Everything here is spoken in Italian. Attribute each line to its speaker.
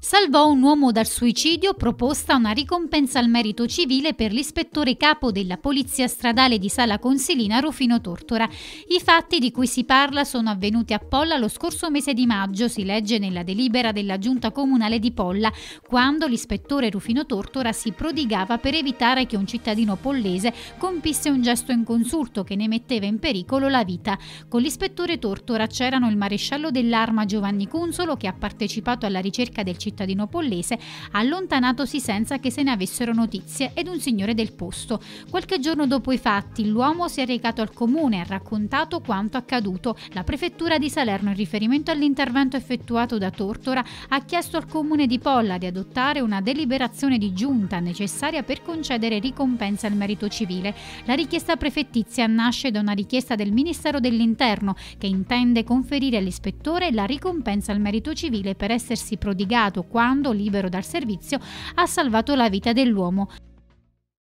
Speaker 1: Salvò un uomo dal suicidio proposta una ricompensa al merito civile per l'ispettore capo della Polizia Stradale di Sala Consilina Rufino Tortora. I fatti di cui si parla sono avvenuti a Polla lo scorso mese di maggio, si legge nella delibera della Giunta Comunale di Polla, quando l'ispettore Rufino Tortora si prodigava per evitare che un cittadino pollese compisse un gesto inconsulto che ne metteva in pericolo la vita. Con l'ispettore Tortora c'erano il maresciallo dell'arma Giovanni Consolo che ha partecipato alla ricerca del cittadino pollese, allontanatosi senza che se ne avessero notizie ed un signore del posto. Qualche giorno dopo i fatti, l'uomo si è recato al comune e ha raccontato quanto accaduto. La prefettura di Salerno, in riferimento all'intervento effettuato da Tortora, ha chiesto al comune di Polla di adottare una deliberazione di giunta necessaria per concedere ricompensa al merito civile. La richiesta prefettizia nasce da una richiesta del Ministero dell'Interno che intende conferire all'ispettore la ricompensa al merito civile per essersi prodigato stato quando, libero dal servizio, ha salvato la vita dell'uomo